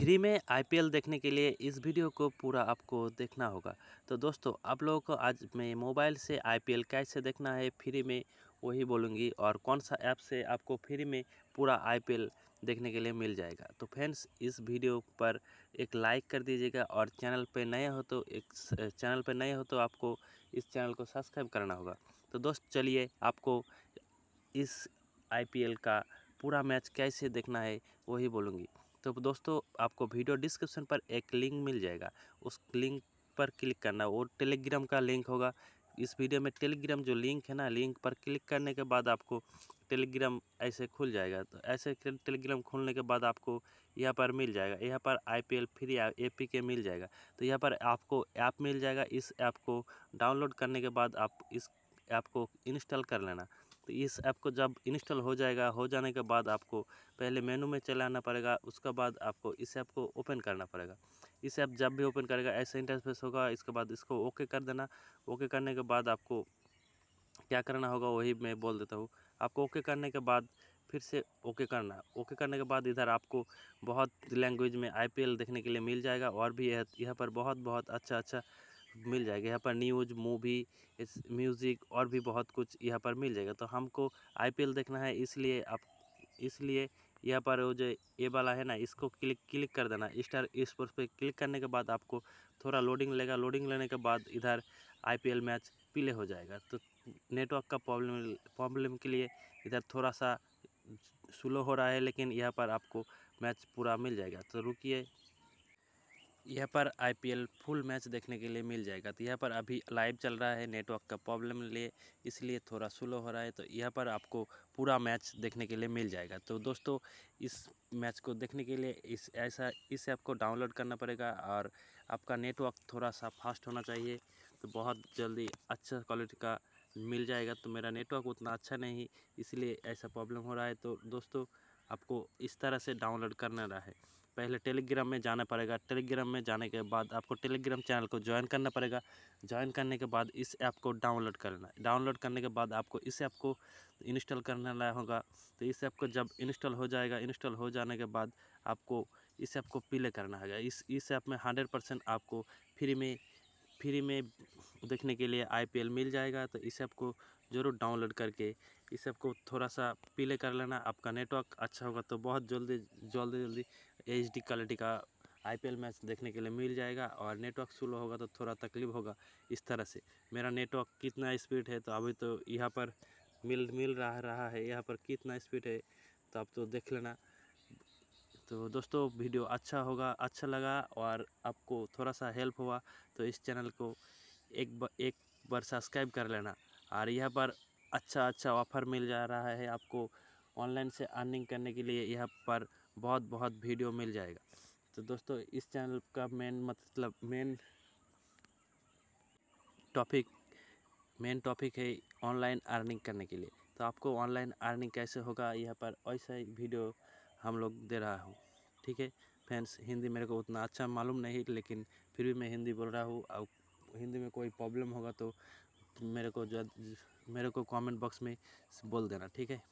free में IPL देखने के लिए इस वीडियो को पूरा आपको देखना होगा तो दोस्तों आप लोगों को आज मैं मोबाइल से आईपीएल कैसे देखना है फ्री में वही बोलूँगी और कौन सा ऐप से आपको फ्री में पूरा आईपीएल देखने के लिए मिल जाएगा तो फ्रेंड्स इस वीडियो पर एक लाइक कर दीजिएगा और चैनल पर नए हो तो एक चैनल पर नए हो तो आपको इस चैनल को सब्सक्राइब करना होगा तो दोस्त चलिए आपको इस आईपीएल का पूरा मैच कैसे देखना है वही बोलूँगी तो दोस्तों आपको वीडियो डिस्क्रिप्शन पर एक लिंक मिल जाएगा उस लिंक पर क्लिक करना वो टेलीग्राम का लिंक होगा इस वीडियो में टेलीग्राम जो लिंक है ना लिंक पर क्लिक करने के बाद आपको टेलीग्राम ऐसे खुल जाएगा तो ऐसे टेलीग्राम खुलने के बाद आपको यहाँ पर मिल जाएगा यहाँ पर आईपीएल फ्री ए पी के मिल जाएगा तो यहाँ पर आपको ऐप मिल जाएगा इस ऐप को डाउनलोड करने के बाद आप इस ऐप को इंस्टॉल कर लेना तो इस ऐप को जब इंस्टॉल हो जाएगा हो जाने के बाद आपको पहले मेनू में चले आना पड़ेगा उसके बाद आपको इस ऐप को ओपन करना पड़ेगा इस ऐप जब भी ओपन करेगा ऐसा इंटरफेस होगा इसके बाद इसको ओके कर देना ओके करने के बाद आपको क्या करना होगा वही मैं बोल देता हूँ आपको ओके करने के बाद फिर से ओके करना ओके करने के बाद इधर आपको बहुत लैंग्वेज में आईपीएल देखने के लिए मिल जाएगा और भी यह यहाँ पर बहुत बहुत अच्छा अच्छा मिल जाएगा यहाँ पर न्यूज मूवी इस म्यूज़िक और भी बहुत कुछ यहाँ पर मिल जाएगा तो हमको आईपीएल देखना है इसलिए आप इसलिए यहाँ पर वो जो ए वाला है ना इसको क्लिक क्लिक कर देना स्टार स्पोर्ट्स पे क्लिक करने के बाद आपको थोड़ा लोडिंग लेगा लोडिंग लेने के बाद इधर आईपीएल मैच प्ले हो जाएगा तो नेटवर्क का प्रॉब्लम प्रॉब्लम के लिए इधर थोड़ा सा स्लो हो रहा है लेकिन यहाँ पर आपको मैच पूरा मिल जाएगा तो रुकिए यहाँ पर आईपीएल फुल मैच देखने के लिए मिल जाएगा तो यहाँ पर अभी लाइव चल रहा है नेटवर्क का प्रॉब्लम लिए इसलिए थोड़ा स्लो हो रहा है तो यहाँ पर आपको पूरा मैच देखने के लिए मिल जाएगा तो दोस्तों इस मैच को देखने के लिए इस ऐसा इस ऐप को डाउनलोड करना पड़ेगा और आपका नेटवर्क थोड़ा सा फास्ट होना चाहिए तो बहुत जल्दी अच्छा क्वालिटी का मिल जाएगा तो मेरा नेटवर्क उतना अच्छा नहीं इसलिए ऐसा प्रॉब्लम हो रहा है तो दोस्तों आपको इस तरह से डाउनलोड करना रहा है पहले टेलीग्राम में जाना पड़ेगा टेलीग्राम में जाने के बाद आपको टेलीग्राम चैनल को ज्वाइन करना पड़ेगा ज्वाइन करने के बाद इस ऐप को डाउनलोड करना है डाउनलोड करने के बाद आपको इस ऐप को इंस्टॉल करना होगा तो इस ऐप को जब इंस्टॉल हो जाएगा इंस्टॉल हो जाने के बाद आपको इस ऐप को प्ले करना होगा इस इस ऐप में हंड्रेड परसेंट आपको फ्री में फ्री में देखने के लिए आई मिल जाएगा तो इस ऐप को ज़रूर डाउनलोड करके इस सबको थोड़ा सा पीले कर लेना आपका नेटवर्क अच्छा होगा तो बहुत जल्दी जल्दी जल्दी एच क्वालिटी का आईपीएल मैच देखने के लिए मिल जाएगा और नेटवर्क स्लो होगा तो थोड़ा तकलीफ होगा इस तरह से मेरा नेटवर्क कितना स्पीड है तो अभी तो यहाँ पर मिल मिल रहा रहा है यहाँ पर कितना स्पीड है तो आप तो देख लेना तो दोस्तों वीडियो अच्छा होगा अच्छा लगा और आपको थोड़ा सा हेल्प हुआ तो इस चैनल को एक बार एक बार सब्सक्राइब कर लेना और यहाँ पर अच्छा अच्छा ऑफ़र मिल जा रहा है आपको ऑनलाइन से अर्निंग करने के लिए यहाँ पर बहुत बहुत वीडियो मिल जाएगा तो दोस्तों इस चैनल का मेन मतलब मेन टॉपिक मेन टॉपिक है ऑनलाइन अर्निंग करने के लिए तो आपको ऑनलाइन अर्निंग कैसे होगा यहाँ पर ऐसा ही वीडियो हम लोग दे रहा हूँ ठीक है फ्रेंड्स हिंदी मेरे को उतना अच्छा मालूम नहीं लेकिन फिर भी मैं हिंदी बोल रहा हूँ और हिंदी में कोई प्रॉब्लम होगा तो मेरे को जो मेरे को कमेंट बॉक्स में बोल देना ठीक है